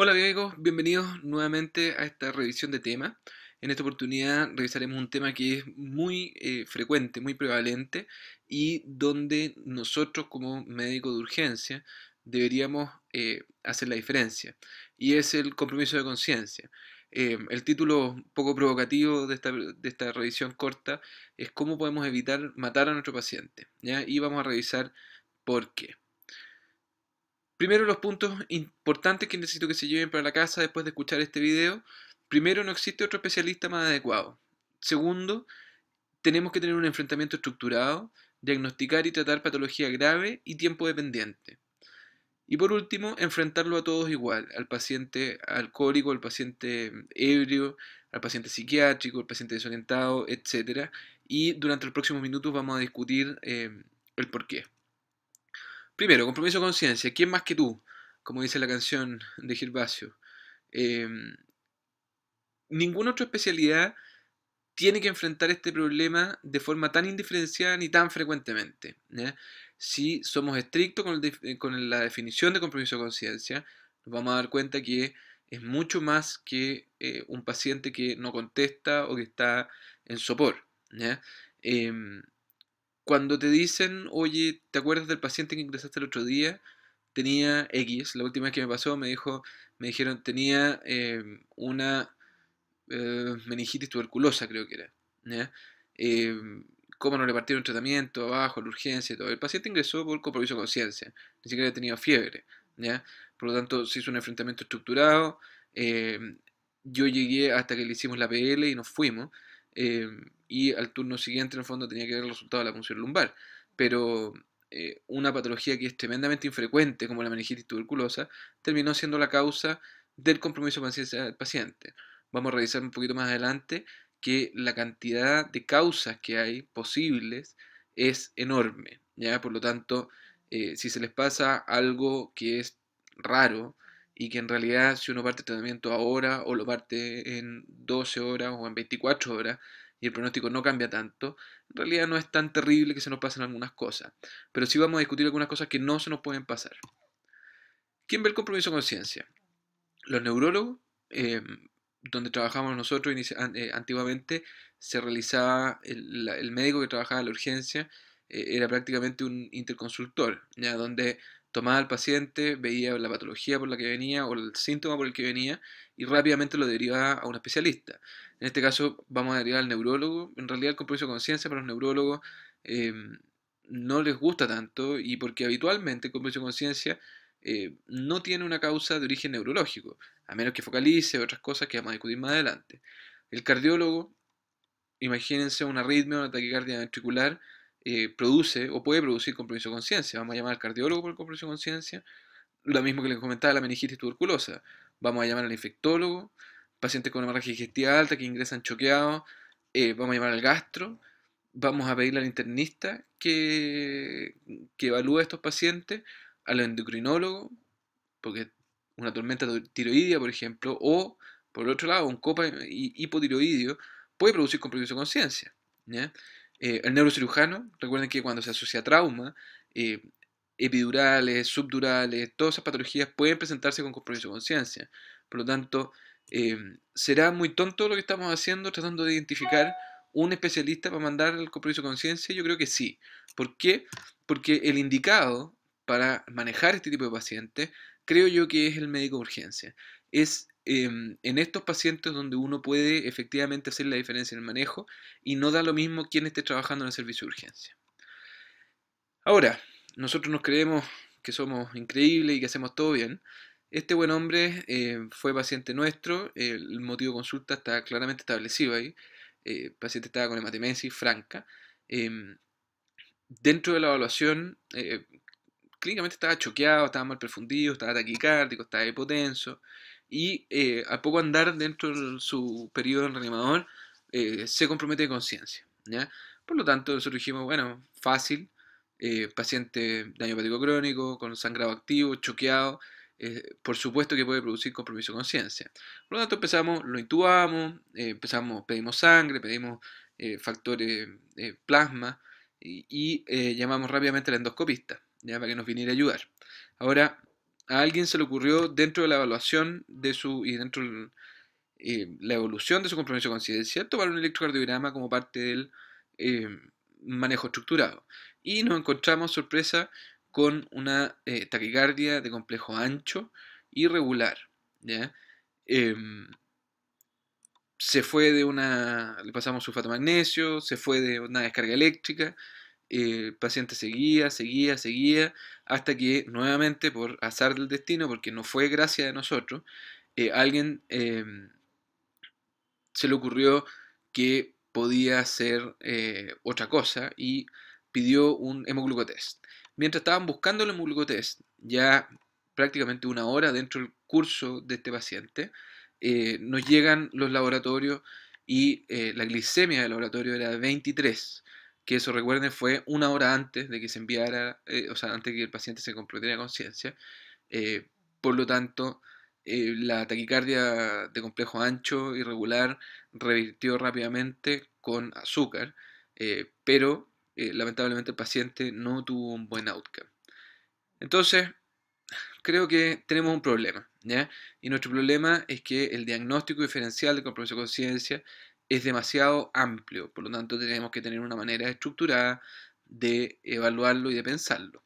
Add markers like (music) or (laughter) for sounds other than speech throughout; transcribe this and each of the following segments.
Hola amigos, bienvenidos nuevamente a esta revisión de tema. En esta oportunidad revisaremos un tema que es muy eh, frecuente, muy prevalente y donde nosotros como médicos de urgencia deberíamos eh, hacer la diferencia y es el compromiso de conciencia. Eh, el título poco provocativo de esta, revisión corta es cómo podemos evitar matar a nuestro paciente y vamos a revisar por qué. Primero los puntos importantes que necesito que se lleven para la casa después de escuchar este video. Primero, no existe otro especialista más adecuado. Segundo, tenemos que tener un enfrentamiento estructurado, diagnosticar y tratar patología grave y tiempo dependiente. Y por último, enfrentarlo a todos igual, al paciente alcohólico, al paciente ebrio, al paciente psiquiátrico, al paciente desorientado, etc. Y durante los próximos minutos vamos a discutir eh, el porqué. Primero, compromiso conciencia. ¿Quién más que tú? Como dice la canción de Gervasio. Em, ninguna otra especialidad tiene que enfrentar este problema de forma tan indiferenciada ni tan frecuentemente. Si somos estrictos eh, con, la definición de compromiso de conciencia, nos vamos a dar cuenta que es mucho más que eh, un paciente que no contesta o que está en sopor. Em, cuando te dicen, oye, ¿te acuerdas del paciente que ingresaste el otro día? Tenía X, la última vez que me pasó me dijo, me dijeron, tenía em, una eh, meningitis tuberculosa, creo que era. Em, cómo no le partieron tratamiento, abajo, la urgencia y todo. El paciente ingresó por compromiso de conciencia, ni siquiera tenía fiebre, ¿ya? Por lo tanto, se hizo un enfrentamiento estructurado. Em, yo llegué hasta que le hicimos la PL y nos fuimos. Em, y al turno siguiente en el fondo tenía que ver el resultado de la función lumbar. Pero eh, una patología que es tremendamente infrecuente, como la meningitis tuberculosa, terminó siendo la causa del compromiso conciencia del paciente. Vamos a revisar un poquito más adelante que la cantidad de causas que hay posibles es enorme. ¿ya? Por lo tanto, eh, si se les pasa algo que es raro, y que en realidad si uno parte el tratamiento ahora o lo parte en 12 horas o en 24 horas y el pronóstico no cambia tanto, en realidad no es tan terrible que se nos pasen algunas cosas. Pero sí vamos a discutir algunas cosas que no se nos pueden pasar. ¿Quién ve el compromiso con ciencia? Los neurólogos, eh, donde trabajamos nosotros eh, antiguamente, se realizaba el, médico que trabajaba en la urgencia, eh, era prácticamente un interconsultor, ya donde tomaba al paciente, veía la patología por la que venía o el síntoma por el que venía y rápidamente lo derivaba a un especialista. En este caso vamos a derivar al neurólogo. En realidad el compromiso de conciencia para los neurólogos eh, no les gusta tanto y porque habitualmente el compromiso de conciencia eh, no tiene una causa de origen neurológico, a menos que focalice otras cosas que vamos a discutir más adelante. El cardiólogo, imagínense un arritmia, una taquicardia ventricular, eh, produce o puede producir compromiso de conciencia. Vamos a llamar al cardiólogo por compromiso de conciencia, lo mismo que les comentaba la meningitis tuberculosa. Vamos a llamar al infectólogo, pacientes con hemorragia digestiva alta que ingresan choqueados, eh, vamos a llamar al gastro, vamos a pedirle al internista que, que evalúe a estos pacientes, al endocrinólogo, porque una tormenta tiroidia por ejemplo, o por el otro lado, un copa hipotiroidio puede producir compromiso de conciencia. Eh, el neurocirujano, recuerden que cuando se asocia a trauma, eh, epidurales, subdurales, todas esas patologías pueden presentarse con compromiso de conciencia. Por lo tanto, eh, será muy tonto lo que estamos haciendo tratando de identificar un especialista para mandar el compromiso de conciencia. Yo creo que sí. ¿Por qué? Porque el indicado para manejar este tipo de pacientes, creo yo que es el médico de urgencia. Es Em, en estos pacientes donde uno puede efectivamente hacer la diferencia en el manejo y no da lo mismo quien esté trabajando en el servicio de urgencia. Ahora, nosotros nos creemos que somos increíbles y que hacemos todo bien. Este buen hombre eh, fue paciente nuestro, el motivo de consulta está claramente establecido ahí. Eh, el paciente estaba con hematemesis franca. Em, dentro de la evaluación, eh, clínicamente estaba choqueado, estaba mal perfundido, estaba taquicárdico, estaba hipotenso y eh, a poco andar dentro de su periodo en reanimador eh, se compromete con conciencia. Por lo tanto, surgimos bueno, fácil, eh, paciente daño hepático crónico, con sangrado activo, choqueado, eh, por supuesto que puede producir compromiso de conciencia. Por lo tanto, empezamos, lo intubamos, empezamos, pedimos sangre, pedimos factores plasma y, llamamos rápidamente al endoscopista, para que nos viniera a ayudar. Ahora, a alguien se le ocurrió dentro de la evaluación de su y dentro de eh, la evolución de su compromiso de ciencia tomar un electrocardiograma como parte del eh, manejo estructurado. Y nos encontramos, sorpresa, con una eh, taquicardia de complejo ancho irregular. ¿ya? Em, se fue de una, le pasamos sulfato magnesio, se fue de una descarga eléctrica, el eh, paciente seguía, seguía, seguía, hasta que nuevamente por azar del destino, porque no fue gracia de nosotros, eh, alguien em, se le ocurrió que podía hacer eh, otra cosa y pidió un hemoglucotest. Mientras estaban buscando el hemoglucotest, ya prácticamente una hora dentro del curso de este paciente, nos llegan los laboratorios y la glicemia del laboratorio era 23 que eso recuerden fue una hora antes de que se enviara, eh, o sea, antes de que el paciente se comprometiera a conciencia. Eh, por lo tanto, eh, la taquicardia de complejo ancho irregular revirtió rápidamente con azúcar, pero lamentablemente el paciente no tuvo un buen outcome. Entonces, creo que tenemos un problema, ¿ya? Y nuestro problema es que el diagnóstico diferencial de compromiso de conciencia es demasiado amplio, por lo tanto tenemos que tener una manera estructurada de evaluarlo y de pensarlo.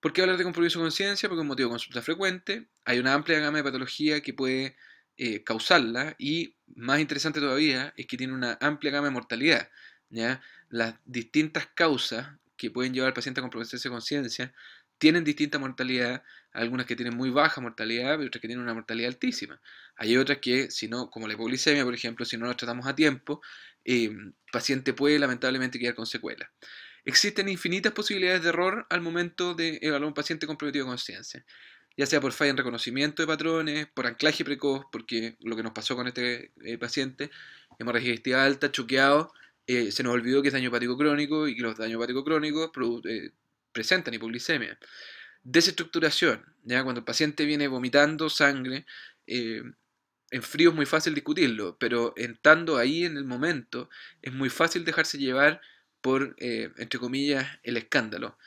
¿Por qué hablar de compromiso de conciencia? Porque es un motivo de consulta frecuente, hay una amplia gama de patología que puede eh, causarla y, más interesante todavía, es que tiene una amplia gama de mortalidad. ¿ya? Las distintas causas que pueden llevar al paciente a comprometerse de conciencia tienen distinta mortalidad algunas que tienen muy baja mortalidad y otras que tienen una mortalidad altísima. Hay otras que, si no, como la hipoglicemia, por ejemplo, si no las tratamos a tiempo, el eh, paciente puede lamentablemente quedar con secuelas. Existen infinitas posibilidades de error al momento de evaluar un paciente comprometido con conciencia, ya sea por falla en reconocimiento de patrones, por anclaje precoz, porque lo que nos pasó con este eh, paciente, hemorragia digestiva alta, choqueado, eh, se nos olvidó que es daño hepático crónico y que los daños hepáticos crónicos presentan hipoglicemia. Desestructuración, ¿ya? cuando el paciente viene vomitando sangre, eh, en frío es muy fácil discutirlo, pero estando ahí en el momento es muy fácil dejarse llevar por, eh, entre comillas, el escándalo.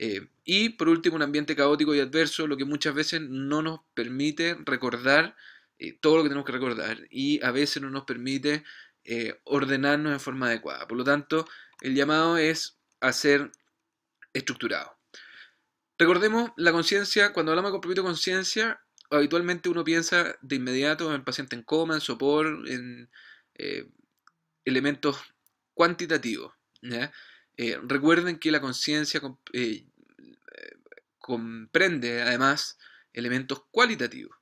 Eh, y por último, un ambiente caótico y adverso, lo que muchas veces no nos permite recordar todo lo que tenemos que recordar y a veces no nos permite ordenarnos en forma adecuada. Por lo tanto, el llamado es a ser estructurado. Recordemos la conciencia, cuando hablamos de compromiso de conciencia, habitualmente uno piensa de inmediato en el paciente en coma, en sopor, en eh, elementos cuantitativos. Eh, recuerden que la conciencia eh, comprende además elementos cualitativos.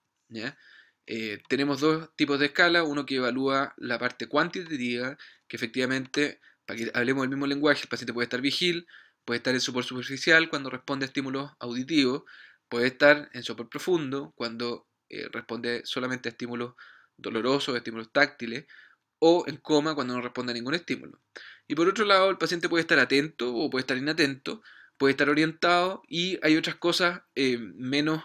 tenemos dos tipos de escala, uno que evalúa la parte cuantitativa, que efectivamente, para que hablemos del mismo lenguaje, el paciente puede estar vigil, puede estar en sopor superficial cuando responde a estímulos auditivos, puede estar en sopor profundo cuando eh, responde solamente a estímulos dolorosos, estímulos táctiles, o en coma cuando no responde a ningún estímulo. Y por otro lado, el paciente puede estar atento o puede estar inatento, puede estar orientado y hay otras cosas eh, menos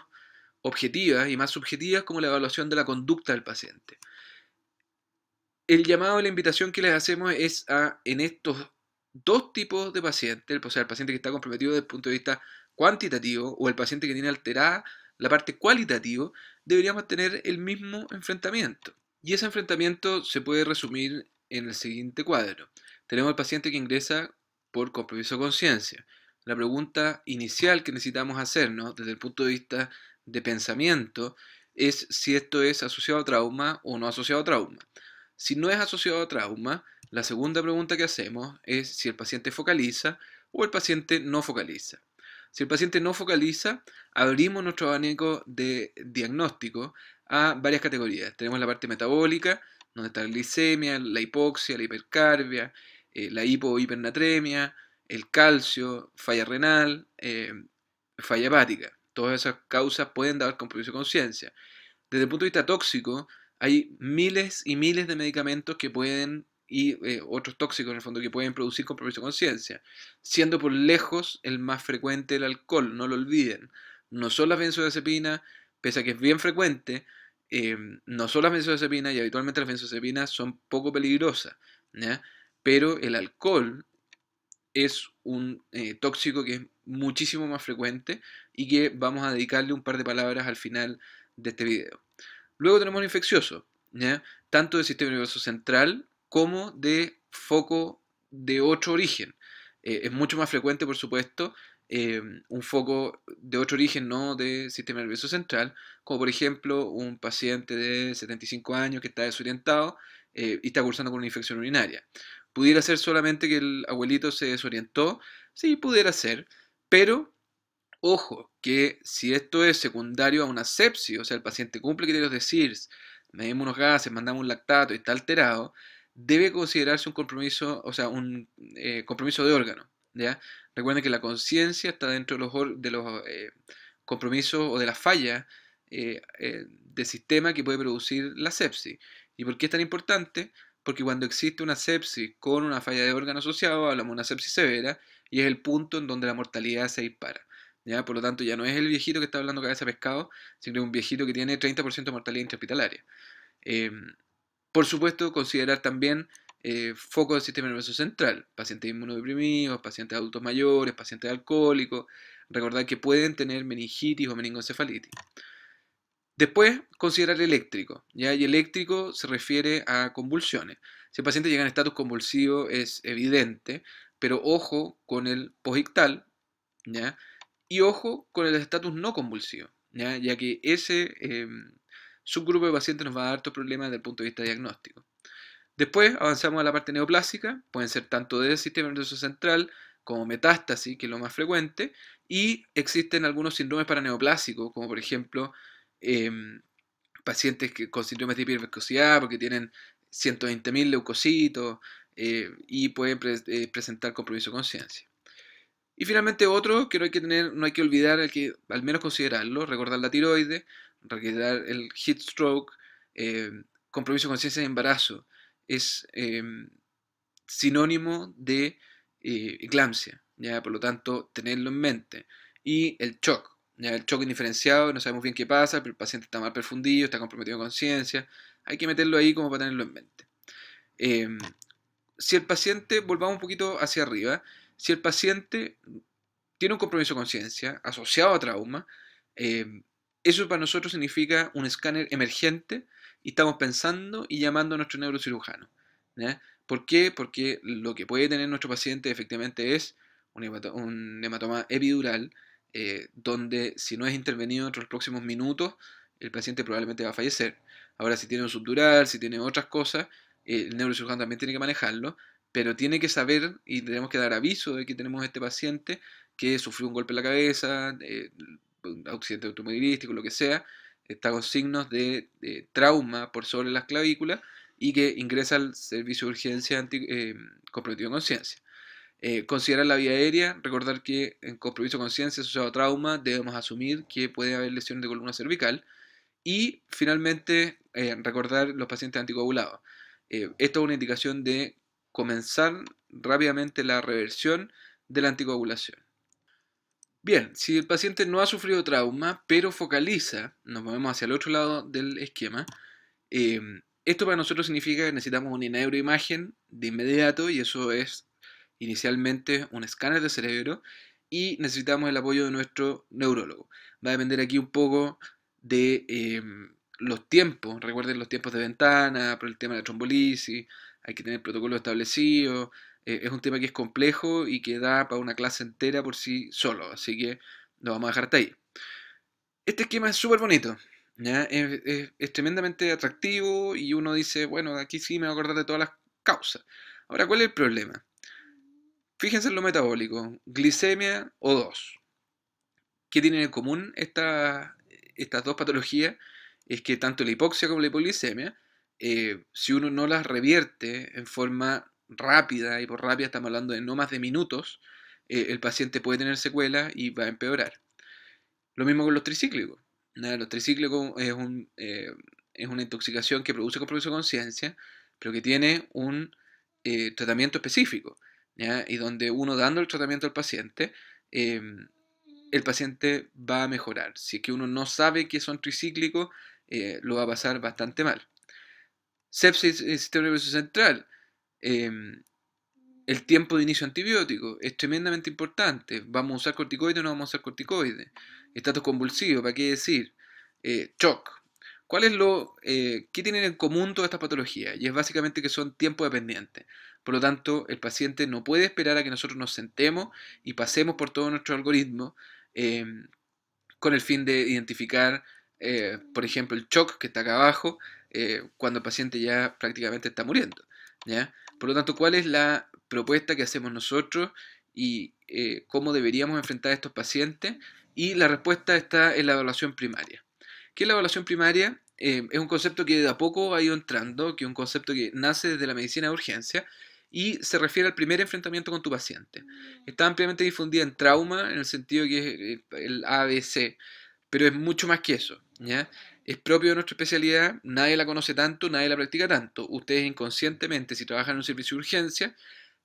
objetivas y más subjetivas como la evaluación de la conducta del paciente. El llamado y la invitación que les hacemos es a, en estos dos tipos de pacientes, o sea, el paciente que está comprometido desde el punto de vista cuantitativo o el paciente que tiene alterada la parte cualitativa, deberíamos tener el mismo enfrentamiento. Y ese enfrentamiento se puede resumir en el siguiente cuadro. Tenemos el paciente que ingresa por compromiso de conciencia. La pregunta inicial que necesitamos hacernos desde el punto de vista de pensamiento es si esto es asociado a trauma o no asociado a trauma. Si no es asociado a trauma, la segunda pregunta que hacemos es si el paciente focaliza o el paciente no focaliza. Si el paciente no focaliza, abrimos nuestro abanico de diagnóstico a varias categorías. Tenemos la parte metabólica, donde está la glicemia, la hipoxia, la hipercarbia, eh, la hipohipernatremia, el calcio, falla renal, eh, falla hepática. Todas esas causas pueden dar compromiso de conciencia. Desde el punto de vista tóxico, hay miles y miles de medicamentos que pueden y eh, otros tóxicos en el fondo que pueden producir compromiso de conciencia, siendo por lejos el más frecuente el alcohol, no lo olviden. No son las benzodiazepinas, pese a que es bien frecuente, em, no son las benzodiazepinas y habitualmente las benzodiazepinas son poco peligrosas, pero el alcohol es un eh, tóxico que es muchísimo más frecuente y que vamos a dedicarle un par de palabras al final de este video. Luego tenemos el infeccioso, tanto del sistema nervioso central como de foco de otro origen. Eh, es mucho más frecuente, por supuesto, eh, un foco de otro origen, no de sistema nervioso central, como por ejemplo un paciente de 75 años que está desorientado eh, y está cursando con una infección urinaria. ¿Pudiera ser solamente que el abuelito se desorientó? Sí, pudiera ser, pero ojo, que si esto es secundario a una sepsis, o sea, el paciente cumple criterios de SIRS, medimos unos gases, mandamos un lactato y está alterado, debe considerarse un compromiso, o sea, un eh, compromiso de órgano. ¿ya? Recuerden que la conciencia está dentro de los, de los eh, compromisos o de las fallas eh, del de sistema que puede producir la sepsis. ¿Y por qué es tan importante? Porque cuando existe una sepsis con una falla de órgano asociado, hablamos de una sepsis severa, y es el punto en donde la mortalidad se dispara. ¿ya? Por lo tanto, ya no es el viejito que está hablando cabeza de pescado, sino un viejito que tiene 30% de mortalidad intrahospitalaria. Em, por supuesto, considerar también focos eh, foco del sistema nervioso central, pacientes inmunodeprimidos, pacientes adultos mayores, pacientes alcohólicos, recordar que pueden tener meningitis o meningoencefalitis. Después, considerar eléctrico, ¿ya? Y eléctrico se refiere a convulsiones. Si el paciente llega en estatus convulsivo es evidente, pero ojo con el posictal, ¿ya? Y ojo con el estatus no convulsivo, ¿ya? Ya que ese... Em, subgrupo de pacientes nos va a dar estos problemas desde el punto de vista diagnóstico. Después avanzamos a la parte neoplásica, pueden ser tanto del sistema nervioso central como metástasis, que es lo más frecuente, y existen algunos síndromes paraneoplásicos, como por ejemplo em, pacientes que, con síndromes de hipervescosidad, porque tienen 120.000 leucocitos eh, y pueden eh, presentar compromiso de conciencia. Y finalmente otro que no hay que tener, no hay que olvidar, que al menos considerarlo, recordar la tiroides, regular el heat stroke, em, compromiso de conciencia de embarazo, es em, sinónimo de eh, eclampsia, ¿ya? por lo tanto, tenerlo en mente. Y el shock, el shock indiferenciado, no sabemos bien qué pasa, pero el paciente está mal perfundido, está comprometido con conciencia, hay que meterlo ahí como para tenerlo en mente. Em, si el paciente, volvamos un poquito hacia arriba, si el paciente tiene un compromiso de conciencia asociado a trauma, eso para nosotros significa un escáner emergente y estamos pensando y llamando a nuestro neurocirujano. ¿Por qué? Porque lo que puede tener nuestro paciente efectivamente es un hematoma epidural, eh, donde si no es intervenido en los próximos minutos, el paciente probablemente va a fallecer. Ahora, si tiene un subdural, si tiene otras cosas, eh, el neurocirujano también tiene que manejarlo, pero tiene que saber y tenemos que dar aviso de que tenemos este paciente que sufrió un golpe en la cabeza, eh, accidente automovilístico, lo que sea, está con signos de, trauma por sobre las clavículas y que ingresa al servicio de urgencia anti, eh, conciencia. Eh, considerar la vía aérea, recordar que en compromiso de conciencia asociado a trauma debemos asumir que puede haber lesión de columna cervical y finalmente eh, recordar los pacientes anticoagulados. Eh, esto es una indicación de comenzar rápidamente la reversión de la anticoagulación. Bien, si el paciente no ha sufrido trauma, pero focaliza, nos movemos hacia el otro lado del esquema, em, esto para nosotros significa que necesitamos una neuroimagen de inmediato y eso es inicialmente un escáner de cerebro y necesitamos el apoyo de nuestro neurólogo. Va a depender aquí un poco de em, los tiempos, recuerden los tiempos de ventana, por el tema de la trombolisis, hay que tener protocolos establecidos, eh, es un tema que es complejo y que da para una clase entera por sí solo, así que lo vamos a dejar hasta ahí. Este esquema es súper bonito, Es, tremendamente atractivo y uno dice, bueno, aquí sí me voy a acordar de todas las causas. Ahora, ¿cuál es el problema? Fíjense en lo metabólico, glicemia o dos. ¿Qué tienen en común estas dos patologías? Es que tanto la hipoxia como la hipoglicemia, eh, si uno no las revierte en forma rápida, y por rápida estamos hablando de no más de minutos, eh, el paciente puede tener secuela y va a empeorar. Lo mismo con los tricíclicos. Los tricíclicos es, un, eh, una intoxicación que produce compromiso de conciencia, pero que tiene un eh, tratamiento específico. Y donde uno dando el tratamiento al paciente, em, el paciente va a mejorar. Si es que uno no sabe que son tricíclicos, lo va a pasar bastante mal. Sepsis el sistema nervioso central. Em, el tiempo de inicio antibiótico es tremendamente importante. ¿Vamos a usar corticoides o no vamos a usar corticoides? Estatus convulsivo, ¿para qué decir? Eh, shock. ¿Cuál es lo, eh, ¿Qué tienen en común todas estas patologías? Y es básicamente que son tiempo dependientes. Por lo tanto, el paciente no puede esperar a que nosotros nos sentemos y pasemos por todo nuestro algoritmo em, con el fin de identificar, eh, por ejemplo, el shock que está acá abajo eh, cuando el paciente ya prácticamente está muriendo. ¿ya? Por lo tanto, ¿cuál es la propuesta que hacemos nosotros y eh, cómo deberíamos enfrentar a estos pacientes? Y la respuesta está en la evaluación primaria. ¿Qué es la evaluación primaria? Eh, es un concepto que de a poco ha ido entrando, que es un concepto que nace desde la medicina de urgencia y se refiere al primer enfrentamiento con tu paciente. Mm. Está ampliamente difundida en trauma, en el sentido que es eh, el ABC, pero es mucho más que eso. ¿ya? es propio de nuestra especialidad, nadie la conoce tanto, nadie la practica tanto. Ustedes inconscientemente, si trabajan en un servicio de urgencia,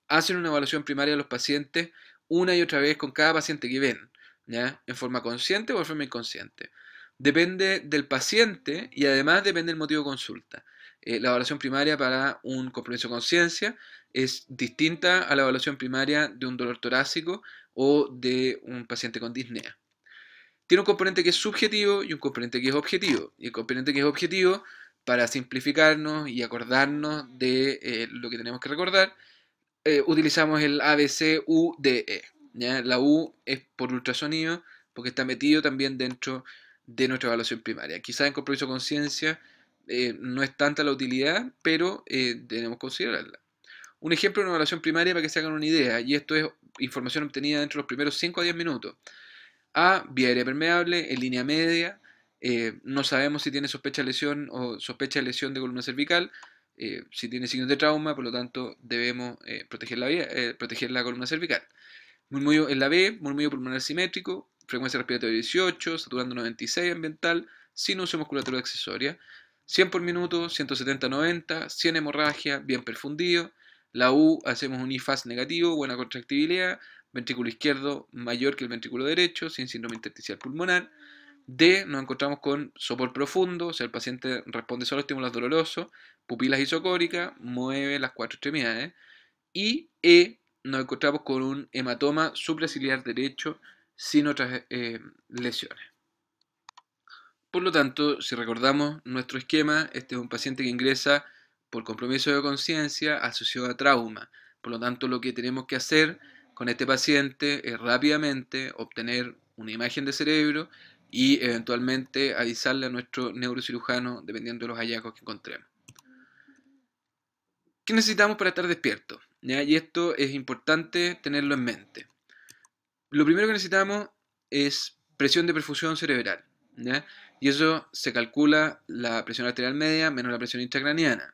hacen una evaluación primaria de los pacientes una y otra vez con cada paciente que ven, ¿ya? En forma consciente o en forma inconsciente. Depende del paciente y además depende del motivo de consulta. Eh, la evaluación primaria para un compromiso de conciencia es distinta a la evaluación primaria de un dolor torácico o de un paciente con disnea tiene un componente que es subjetivo y un componente que es objetivo. Y el componente que es objetivo, para simplificarnos y acordarnos de eh, lo que tenemos que recordar, eh, utilizamos el ABCUDE. La U es por ultrasonido, porque está metido también dentro de nuestra evaluación primaria. Quizás en compromiso conciencia eh, no es tanta la utilidad, pero tenemos que considerarla. Un ejemplo de una evaluación primaria para que se hagan una idea, y esto es información obtenida dentro de los primeros 5 a 10 minutos. A, vía aérea permeable, en línea media, eh, no sabemos si tiene sospecha de lesión o sospecha de lesión de columna cervical, eh, si tiene signos de trauma, por lo tanto debemos eh, proteger, la columna cervical. Murmullo en la B, murmullo pulmonar simétrico, frecuencia respiratoria 18, saturando 96 ambiental, sin uso de musculatura accesoria, 100 por minuto, 170-90, 100 hemorragia, bien perfundido, la U hacemos un IFAS negativo, buena contractibilidad, ventrículo izquierdo mayor que el ventrículo derecho, sin síndrome intersticial pulmonar. D, nos encontramos con sopor profundo, o sea, el paciente responde solo a estímulos dolorosos, pupilas isocóricas, mueve las cuatro extremidades. Y E, nos encontramos con un hematoma supraciliar derecho sin otras eh, lesiones. Por lo tanto, si recordamos nuestro esquema, este es un paciente que ingresa por compromiso de conciencia asociado a trauma. Por lo tanto, lo que tenemos que hacer con este paciente es eh, rápidamente, obtener una imagen de cerebro y eventualmente avisarle a nuestro neurocirujano dependiendo de los hallazgos que encontremos. ¿Qué necesitamos para estar despierto? Y esto es importante tenerlo en mente. Lo primero que necesitamos es presión de perfusión cerebral. Y eso se calcula la presión arterial media menos la presión intracraniana.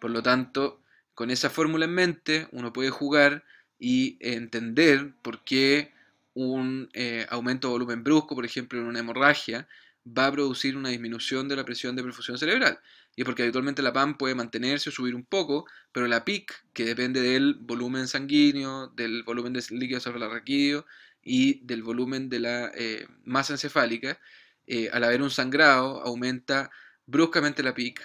Por lo tanto, con esa fórmula en mente, uno puede jugar y entender por qué un eh, aumento de volumen brusco, por ejemplo, en una hemorragia, va a producir una disminución de la presión de perfusión cerebral. Y es porque habitualmente la PAM puede mantenerse o subir un poco, pero la PIC, que depende del volumen sanguíneo, del volumen de líquido sobre el y del volumen de la eh, masa encefálica, eh, al haber un sangrado, aumenta bruscamente la PIC,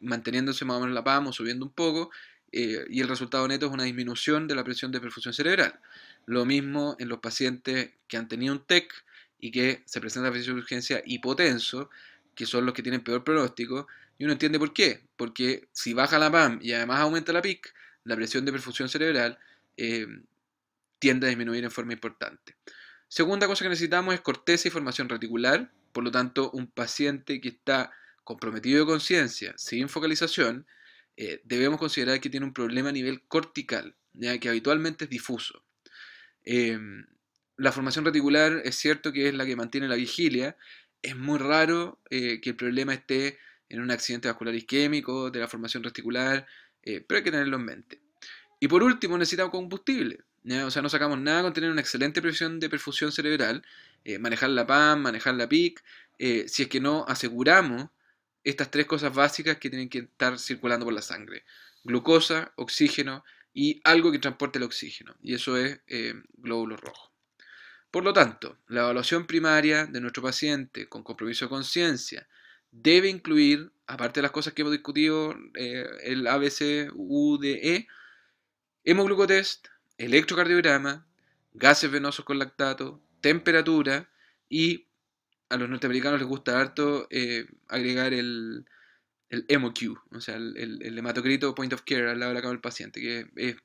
manteniéndose más o menos la PAM o subiendo un poco, eh, y el resultado neto es una disminución de la presión de perfusión cerebral. Lo mismo en los pacientes que han tenido un TEC y que se presentan a de urgencia hipotenso, que son los que tienen peor pronóstico, y uno entiende por qué, porque si baja la PAM y además aumenta la PIC, la presión de perfusión cerebral eh, tiende a disminuir en forma importante. Segunda cosa que necesitamos es corteza y formación reticular, por lo tanto, un paciente que está comprometido de conciencia, sin focalización, eh, debemos considerar que tiene un problema a nivel cortical, ya que habitualmente es difuso. Em, la formación reticular es cierto que es la que mantiene la vigilia. Es muy raro eh, que el problema esté en un accidente vascular isquémico de la formación reticular, eh, pero hay que tenerlo en mente. Y por último, necesitamos combustible. O sea, no sacamos nada con tener una excelente presión de perfusión cerebral, manejar la PAM, manejar la PIC, si es que no aseguramos estas tres cosas básicas que tienen que estar circulando por la sangre. Glucosa, oxígeno y algo que transporte el oxígeno. Y eso es eh, glóbulo rojo. Por lo tanto, la evaluación primaria de nuestro paciente con compromiso de conciencia debe incluir, aparte de las cosas que hemos discutido, eh, el ABC, UDE, hemoglucotest, electrocardiograma, gases venosos con lactato, temperatura y a los norteamericanos les gusta harto eh, agregar el, el o sea, el, hematocrito point of care al lado de la cama del paciente, que es,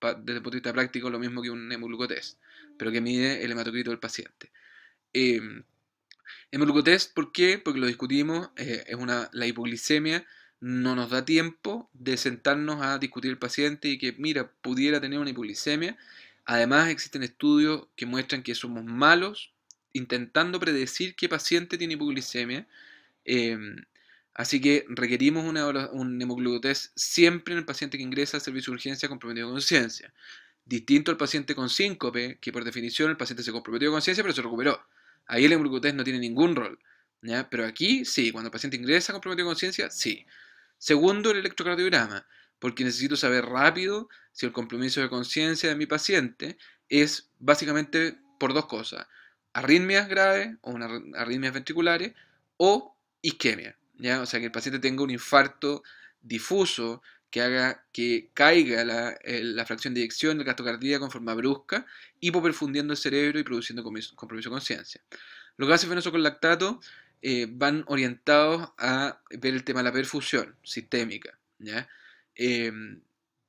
desde el punto de vista práctico lo mismo que un hemoglucotest, pero que mide el hematocrito del paciente. Eh, hemoglucotest, ¿por qué? Porque lo discutimos, eh, es una, la hipoglicemia no nos da tiempo de sentarnos a discutir el paciente y que, mira, pudiera tener una hipoglicemia. Además, existen estudios que muestran que somos malos intentando predecir qué paciente tiene hipoglucemia. Em, así que requerimos un hemoglucotés siempre en el paciente que ingresa al servicio de urgencia comprometido de conciencia. Distinto al paciente con síncope, que por definición el paciente se comprometió con conciencia pero se recuperó. Ahí el hemoglucotés no tiene ningún rol. Pero aquí sí, cuando el paciente ingresa comprometido con conciencia, sí. Segundo, el electrocardiograma, porque necesito saber rápido si el compromiso de conciencia de mi paciente es básicamente por dos cosas arritmias graves o una arritmias ventriculares o isquemia. ¿ya? O sea, que el paciente tenga un infarto difuso que haga que caiga la, fracción de eyección de gasto con forma brusca, hipoperfundiendo el cerebro y produciendo compromiso de conciencia. Los gases venosos con lactato eh, van orientados a ver el tema de la perfusión sistémica. ¿ya? Em,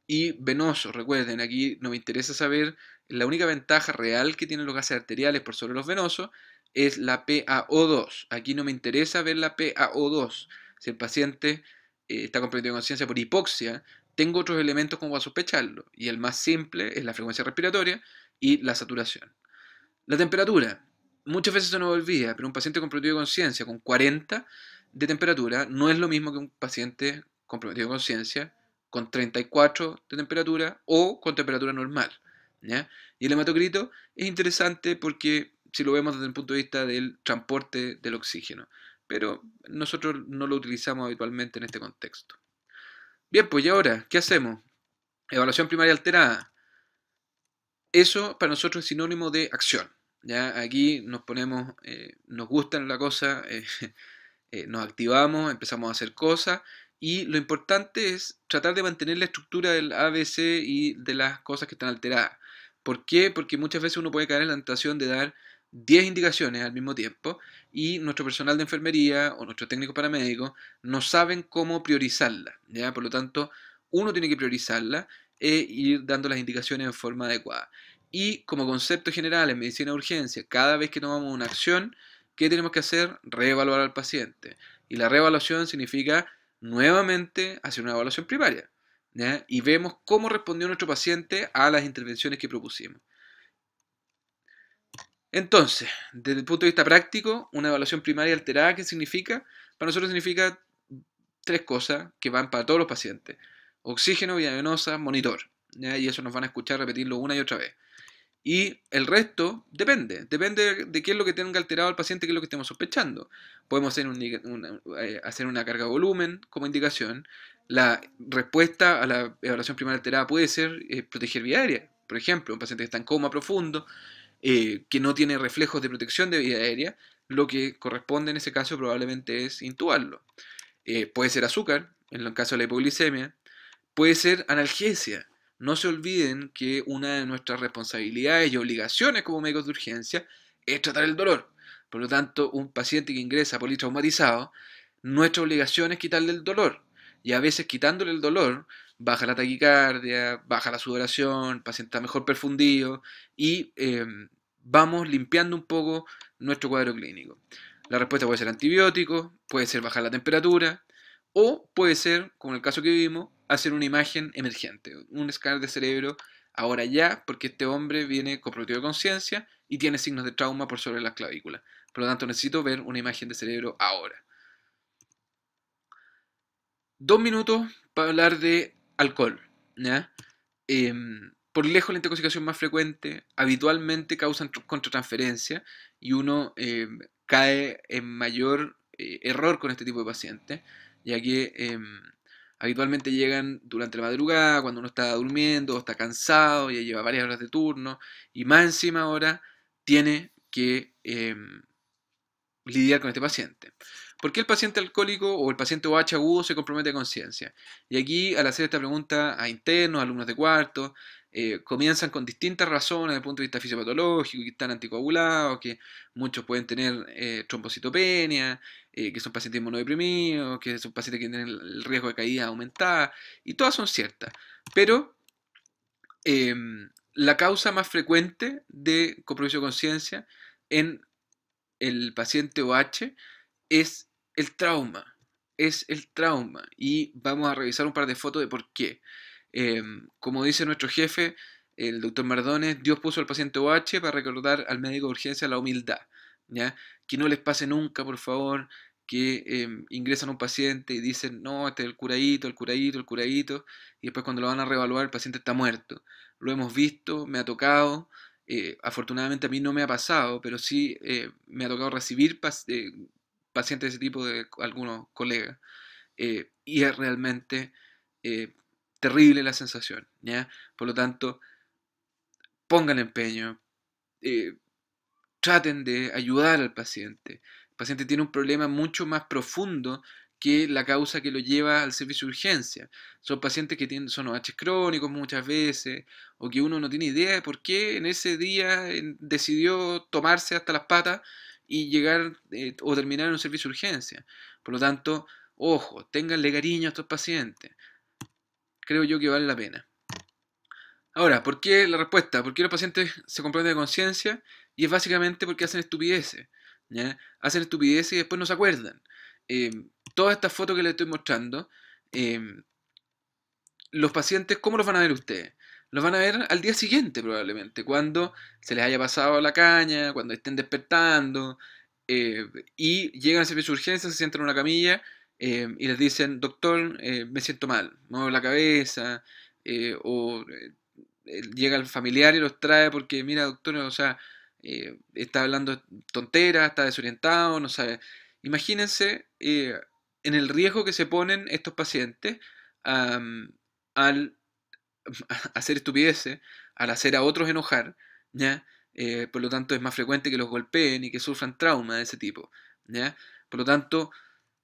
y venosos, recuerden, aquí no me interesa saber la única ventaja real que tienen los gases arteriales por sobre los venosos es la PaO2. Aquí no me interesa ver la PaO2. Si el paciente eh, está comprometido de conciencia por hipoxia, tengo otros elementos como a sospecharlo. Y el más simple es la frecuencia respiratoria y la saturación. La temperatura. Muchas veces se nos olvida, pero un paciente comprometido de conciencia con 40 de temperatura no es lo mismo que un paciente comprometido de conciencia con 34 de temperatura o con temperatura normal. Y el hematocrito es interesante porque si lo vemos desde el punto de vista del transporte del oxígeno, pero nosotros no lo utilizamos habitualmente en este contexto. Bien, pues y ahora, ¿qué hacemos? Evaluación primaria alterada. Eso para nosotros es sinónimo de acción. Ya aquí nos ponemos, eh, nos gusta la cosa, (laughs) eh, eh, nos activamos, empezamos a hacer cosas y lo importante es tratar de mantener la estructura del ABC y de las cosas que están alteradas. ¿Por qué? Porque muchas veces uno puede caer en la tentación de dar 10 indicaciones al mismo tiempo y nuestro personal de enfermería o nuestro técnico paramédico no saben cómo priorizarla. ¿ya? Por lo tanto, uno tiene que priorizarla e ir dando las indicaciones en forma adecuada. Y como concepto general en medicina de urgencia, cada vez que tomamos una acción, ¿qué tenemos que hacer? Reevaluar al paciente. Y la reevaluación significa nuevamente hacer una evaluación primaria y vemos cómo respondió nuestro paciente a las intervenciones que propusimos. Entonces, desde el punto de vista práctico, una evaluación primaria alterada, ¿qué significa? Para nosotros significa tres cosas que van para todos los pacientes. Oxígeno, vía venosa, monitor. Y eso nos van a escuchar repetirlo una y otra vez. Y el resto depende, depende de qué es lo que tenga alterado el paciente, qué es lo que estemos sospechando. Podemos hacer, eh, hacer una carga de volumen como indicación, la respuesta a la evaluación primaria alterada puede ser eh, proteger vía aérea. Por ejemplo, un paciente que está en coma profundo, eh, que no tiene reflejos de protección de vía aérea, lo que corresponde en ese caso probablemente es intubarlo. Eh, puede ser azúcar, en el caso de la hipoglicemia. Puede ser analgesia. No se olviden que una de nuestras responsabilidades y obligaciones como médicos de urgencia es tratar el dolor. Por lo tanto, un paciente que ingresa politraumatizado, nuestra obligación es quitarle el dolor y a veces quitándole el dolor, baja la taquicardia, baja la sudoración, el paciente está mejor perfundido y em, vamos limpiando un poco nuestro cuadro clínico. La respuesta puede ser antibiótico, puede ser bajar la temperatura o puede ser, como en el caso que vimos, hacer una imagen emergente, un escáner de cerebro ahora ya, porque este hombre viene comprometido de conciencia y tiene signos de trauma por sobre las clavículas. Por lo tanto, necesito ver una imagen de cerebro ahora dos minutos para hablar de alcohol. Em, por lejos la intoxicación más frecuente, habitualmente causan contratransferencia y uno em, cae en mayor eh, error con este tipo de pacientes, ya que em, habitualmente llegan durante la madrugada, cuando uno está durmiendo está cansado, ya lleva varias horas de turno, y más encima ahora tiene que lidiar con este paciente. ¿Por qué el paciente alcohólico o el paciente OH agudo se compromete a conciencia? Y aquí, al hacer esta pregunta a internos, alumnos de cuarto, eh, comienzan con distintas razones desde el punto de vista fisiopatológico, que están anticoagulados, que muchos pueden tener eh, trombocitopenia, eh, que son pacientes inmunodeprimidos, que son pacientes que tienen el riesgo de caída aumentada, y todas son ciertas. Pero em, la causa más frecuente de compromiso de conciencia en el paciente OH es el trauma. Es el trauma. Y vamos a revisar un par de fotos de por qué. Em, como dice nuestro jefe, el doctor Mardones, Dios puso al paciente OH para recordar al médico de urgencia la humildad. ¿ya? Que no les pase nunca, por favor, que em, ingresan a un paciente y dicen, no, este es el curadito, el curadito, el curadito, y después cuando lo van a reevaluar el paciente está muerto. Lo hemos visto, me ha tocado, eh, afortunadamente a mí no me ha pasado, pero sí eh, me ha tocado recibir eh, pacientes de ese tipo de algunos colegas. Eh, y es realmente eh, terrible la sensación, Por lo tanto, pongan empeño, eh, traten de ayudar al paciente. El paciente tiene un problema mucho más profundo que la causa que lo lleva al servicio de urgencia. Son pacientes que tienen, son H crónicos muchas veces, o que uno no tiene idea de por qué en ese día decidió tomarse hasta las patas y llegar eh, o terminar en un servicio de urgencia. Por lo tanto, ojo, tenganle cariño a estos pacientes. Creo yo que vale la pena. Ahora, ¿por qué la respuesta? ¿Por qué los pacientes se comprenden de conciencia? Y es básicamente porque hacen estupideces. Hacen estupideces y después no se acuerdan. Eh, todas estas fotos que les estoy mostrando, eh, los pacientes, ¿cómo los van a ver ustedes? los van a ver al día siguiente probablemente, cuando se les haya pasado la caña, cuando estén despertando, eh, y llegan a servicio de urgencia, se sientan en una camilla eh, y les dicen, doctor, eh, me siento mal, me muevo la cabeza, o llega el familiar y los trae porque, mira, doctor, o sea, está hablando tonteras, está desorientado, no sabe. Imagínense en el riesgo que se ponen estos pacientes al (laughs) hacer estupideces, al hacer a otros enojar, ¿ya? Eh, por lo tanto es más frecuente que los golpeen y que sufran trauma de ese tipo, ¿ya? Por lo tanto,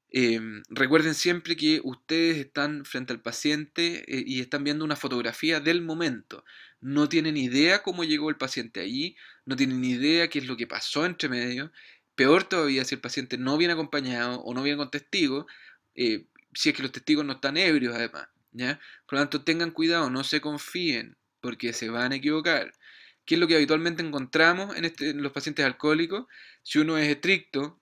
em, recuerden siempre que ustedes están frente al paciente eh, y están viendo una fotografía del momento. No tienen idea cómo llegó el paciente allí, no tienen idea qué es lo que pasó entre medio. Peor todavía si el paciente no viene acompañado o no viene con testigos, eh, si es que los testigos no están ebrios además. Por lo tanto, tengan cuidado, no se confíen, porque se van a equivocar. ¿Qué es lo que habitualmente encontramos en, este, los pacientes alcohólicos? Si uno es estricto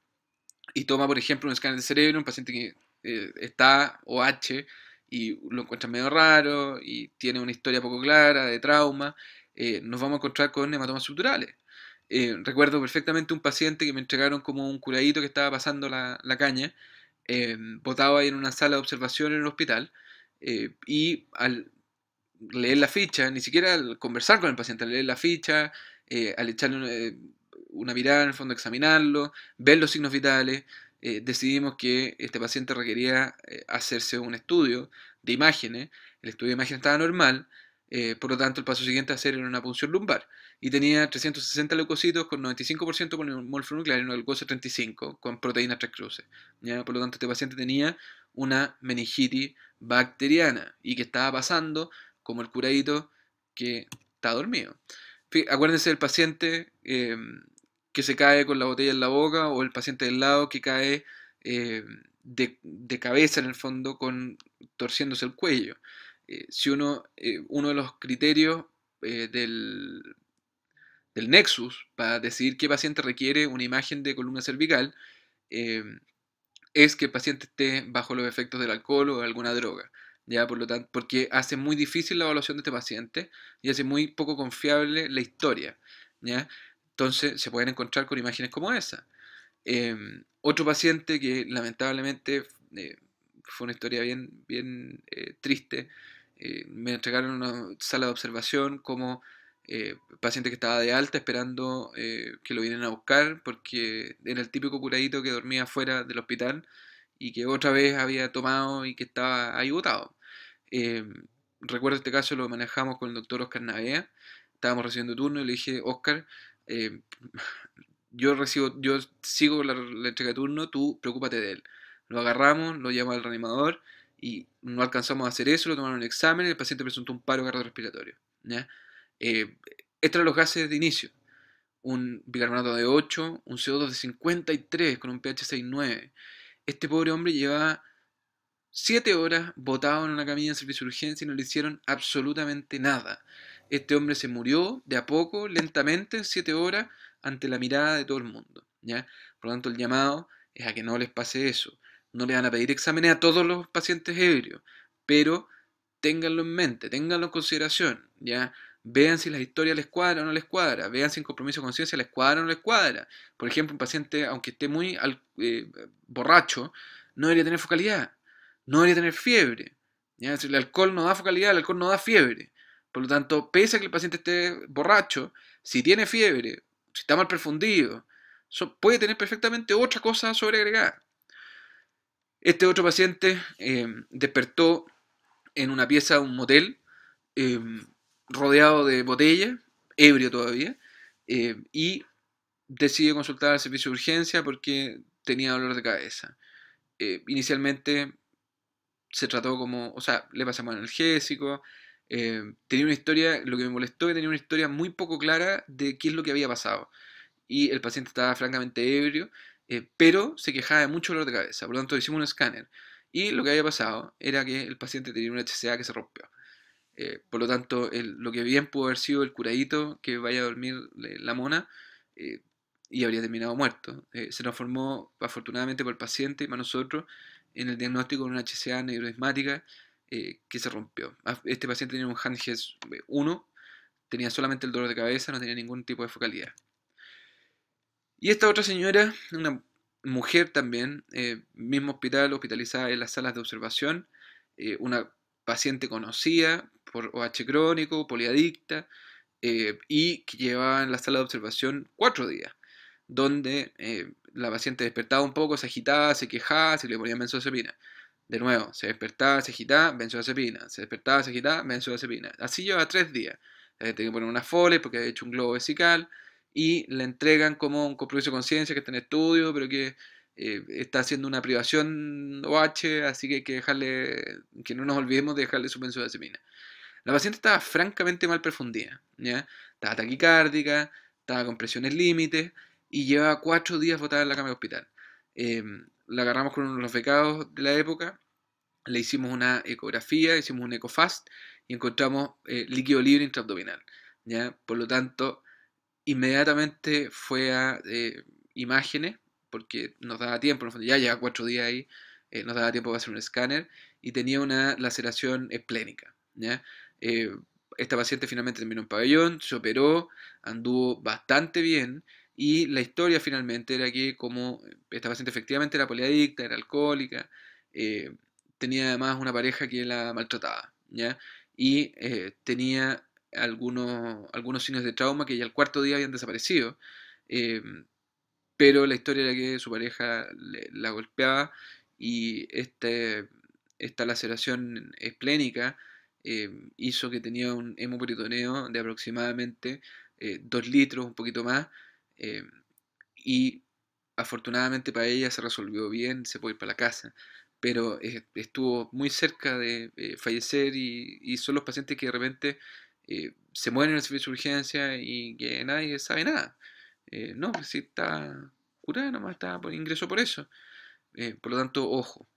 y toma, por ejemplo, un escáner de cerebro, un paciente que eh, está OH y lo encuentra medio raro y tiene una historia poco clara de trauma, eh, nos vamos a encontrar con hematomas suturales eh, recuerdo perfectamente un paciente que me entregaron como un curadito que estaba pasando la, la caña, botado ahí en una sala de observación en el hospital, eh, y al leer la ficha, ni siquiera al conversar con el paciente, al leer la ficha, eh, al echarle eh, una, mirada en el fondo, examinarlo, ver los signos vitales, decidimos que este paciente requería hacerse un estudio de imágenes, el estudio de imágenes estaba normal, por lo tanto, el paso siguiente a hacer era una punción lumbar. Y tenía 360 leucocitos con 95% con nuclear y una glucosa 35 con proteína tres cruces. Por lo tanto, este paciente tenía una meningitis bacteriana y que estaba pasando, como el curadito que está dormido. Acuérdense el paciente em, que se cae con la botella en la boca o el paciente del lado que cae em, de, cabeza en el fondo con torciéndose el cuello. Eh, si uno, eh, uno de los criterios eh, del, del nexus para decidir qué paciente requiere una imagen de columna cervical em, es que el paciente esté bajo los efectos del alcohol o de alguna droga. Ya, por lo tanto, porque hace muy difícil la evaluación de este paciente y hace muy poco confiable la historia. ¿ya? Entonces se pueden encontrar con imágenes como esa. Em, otro paciente que lamentablemente eh, fue una historia bien, bien eh, triste, eh, me entregaron una sala de observación como eh, paciente que estaba de alta esperando eh, que lo vienen a buscar porque era el típico curadito que dormía fuera del hospital y que otra vez había tomado y que estaba ahí eh, recuerdo este caso, lo manejamos con el doctor Oscar Navea, estábamos recibiendo turno y le dije, Oscar, (laughs) yo recibo, yo sigo la, entrega de turno, tú preocúpate de él. Lo agarramos, lo llamamos al reanimador y no alcanzamos a hacer eso, lo tomaron un examen y el paciente presentó un paro cardiorrespiratorio. ¿ya? Eh, los gases de inicio. Un bicarbonato de 8, un CO2 de 53 con un pH 6,9. Este pobre hombre llevaba 7 horas botado en una camilla de servicio de urgencia y no le hicieron absolutamente nada. Este hombre se murió de a poco, lentamente, en 7 horas, ante la mirada de todo el mundo. ¿ya? Por lo tanto, el llamado es a que no les pase eso. No le van a pedir exámenes a todos los pacientes ebrios, pero ténganlo en mente, ténganlo en consideración. ¿ya? vean si la historia les cuadra o no les cuadra, vean si en compromiso de conciencia les cuadra o no les cuadra. Por ejemplo, un paciente, aunque esté muy eh, borracho, no debería tener focalidad, no debería tener fiebre. ¿ya? El alcohol no da focalidad, el alcohol no da fiebre. Por lo tanto, pese a que el paciente esté borracho, si tiene fiebre, si está mal perfundido, puede tener perfectamente otra cosa sobreagregada. Este otro paciente eh, despertó en una pieza un motel eh, rodeado de botella, ebrio todavía, eh, y decide consultar al servicio de urgencia porque tenía dolor de cabeza. Eh, inicialmente se trató como, o sea, le pasamos analgésico, eh, tenía una historia, lo que me molestó que tenía una historia muy poco clara de qué es lo que había pasado. Y el paciente estaba francamente ebrio, pero se quejaba de mucho dolor de cabeza, por lo tanto hicimos un escáner. Y lo que había pasado era que el paciente tenía una HCA que se rompió. Eh, por lo tanto, lo que bien pudo haber sido el curadito que vaya a dormir eh, la mona eh, y habría terminado muerto. se se transformó, afortunadamente por el paciente y para nosotros, en el diagnóstico de una HCA neuroismática que se rompió. Ah, este paciente tenía un Hanges 1, tenía solamente el dolor de cabeza, no tenía ningún tipo de focalidad. Y esta otra señora, una mujer también, mismo hospital, hospitalizada en las salas de observación, una paciente conocida por OH crónico, poliadicta, eh, y que llevaba en la sala de observación cuatro días, donde eh, la paciente despertaba un poco, se agitaba, se quejaba, se le ponía benzodiazepina. De nuevo, se despertaba, se agitaba, benzodiazepina. Se despertaba, se agitaba, benzodiazepina. Así lleva tres días. Eh, tenía que poner una fole porque ha hecho un globo vesical y le entregan como un compromiso de conciencia que está en estudio, pero que eh, está haciendo una privación OH, así que hay que dejarle, que no nos olvidemos de dejarle su de semina La paciente estaba francamente mal perfundida, ¿ya? estaba taquicárdica, estaba con presiones límites y llevaba cuatro días botada en la cama de hospital. Eh, la agarramos con uno de los becados de la época, le hicimos una ecografía, hicimos un ecofast y encontramos eh, líquido libre intraabdominal. ¿ya? Por lo tanto, inmediatamente fue a imágenes porque nos daba tiempo, ya lleva cuatro días ahí, eh, nos daba tiempo para hacer un escáner y tenía una laceración esplénica. Eh, eh, esta paciente finalmente terminó en pabellón, se operó, anduvo bastante bien y la historia finalmente era que como esta paciente efectivamente era poliadicta, era alcohólica, tenía además una pareja que la maltrataba, ¿ya? Y tenía algunos, algunos signos de trauma que ya al cuarto día habían desaparecido pero la historia era que su pareja la golpeaba y este, esta laceración esplénica eh, hizo que tenía un hemoperitoneo de aproximadamente 2 eh, litros, un poquito más, eh, y afortunadamente para ella se resolvió bien, se puede ir para la casa, pero estuvo muy cerca de fallecer y, son los pacientes que de repente se mueren en el servicio de urgencia y que nadie sabe nada. Eh, no, si pues está curada nomás, está por ingreso por eso. Eh, por lo tanto, ojo.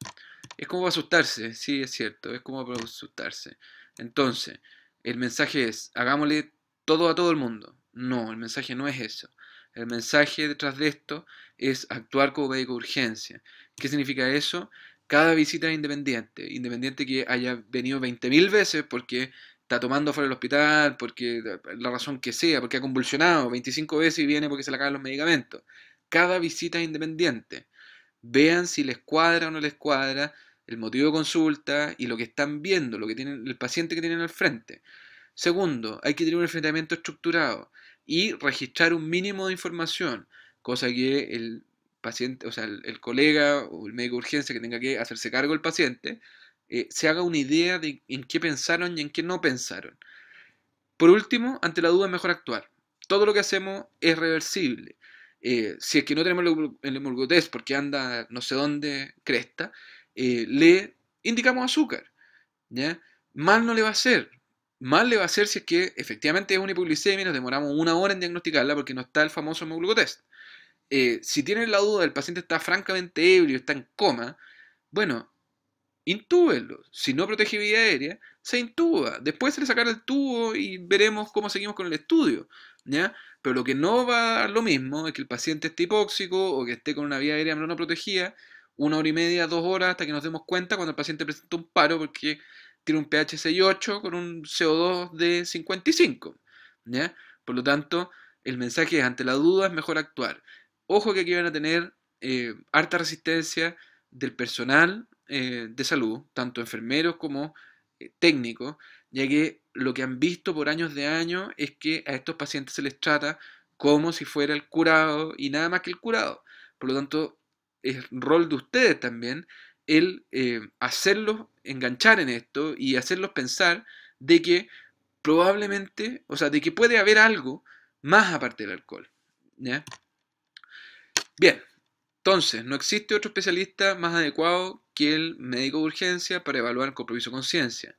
Es como asustarse, sí, es cierto, es como para asustarse. Entonces, el mensaje es, hagámosle todo a todo el mundo. No, el mensaje no es eso. El mensaje detrás de esto es actuar como médico de urgencia. ¿Qué significa eso? Cada visita es independiente, independiente que haya venido 20.000 veces porque está tomando fuera del hospital porque la razón que sea, porque ha convulsionado 25 veces y viene porque se le acaban los medicamentos. Cada visita es independiente. Vean si les cuadra o no les cuadra el motivo de consulta y lo que están viendo, lo que tienen el paciente que tienen al frente. Segundo, hay que tener un enfrentamiento estructurado y registrar un mínimo de información, cosa que el paciente, o sea, el, el colega o el médico de urgencia que tenga que hacerse cargo del paciente, eh, se haga una idea de en qué pensaron y en qué no pensaron. Por último, ante la duda es mejor actuar. Todo lo que hacemos es reversible. Eh, si es que no tenemos el hemoglucotest, porque anda no sé dónde cresta, eh, le indicamos azúcar. ¿ya? Mal no le va a hacer. Mal le va a hacer si es que efectivamente es una hipoglucemia y nos demoramos una hora en diagnosticarla porque no está el famoso hemoglucotest. si tienen la duda, el paciente está francamente ebrio, está en coma, bueno, intúbenlo. Si no protege vía aérea, se intuba. Después se le sacará el tubo y veremos cómo seguimos con el estudio. Pero lo que no va a dar lo mismo es que el paciente esté hipóxico o que esté con una vía aérea no protegida una hora y media, dos horas, hasta que nos demos cuenta cuando el paciente presenta un paro porque tiene un pH 6,8 con un CO2 de 55. Por lo tanto, el mensaje es, ante la duda es mejor actuar. Ojo que aquí van a tener eh, harta resistencia del personal eh, de salud, tanto enfermeros como eh, técnicos, ya que lo que han visto por años de años es que a estos pacientes se les trata como si fuera el curado y nada más que el curado. Por lo tanto, es rol de ustedes también el eh, hacerlos enganchar en esto y hacerlos pensar de que probablemente, o sea, de que puede haber algo más aparte del alcohol. Bien, entonces, no existe otro especialista más adecuado que el médico de urgencia para evaluar el compromiso conciencia.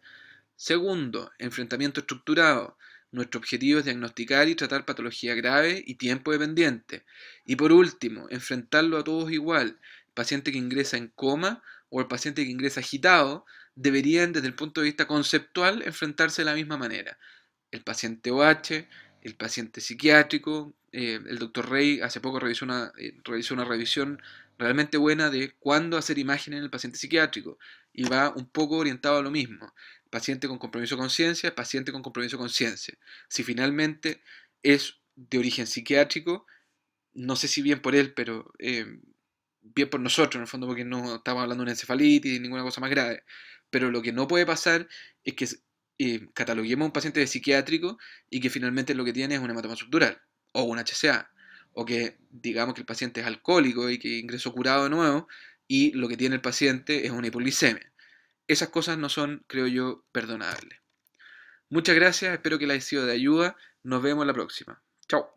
Segundo, enfrentamiento estructurado. Nuestro objetivo es diagnosticar y tratar patología grave y tiempo dependiente. Y por último, enfrentarlo a todos igual. El paciente que ingresa en coma o el paciente que ingresa agitado deberían, desde el punto de vista conceptual, enfrentarse de la misma manera. El paciente OH, el paciente psiquiátrico, eh, el doctor Rey hace poco realizó eh, una, revisión realmente buena de cuándo hacer imagen en el paciente psiquiátrico y va un poco orientado a lo mismo. Paciente con compromiso de conciencia, paciente con compromiso con ciencia. Si finalmente es de origen psiquiátrico, no sé si bien por él, pero eh, bien por nosotros en el fondo, porque no estamos hablando de una encefalitis ni ninguna cosa más grave. Pero lo que no puede pasar es que cataloguemos a un paciente de psiquiátrico y que finalmente lo que tiene es una hematoma estructural o un HCA, o que digamos que el paciente es alcohólico y que ingresó curado de nuevo y lo que tiene el paciente es una hipoglicemia. Esas cosas no son, creo yo, perdonables. Muchas gracias, espero que les haya sido de ayuda. Nos vemos la próxima. Chao.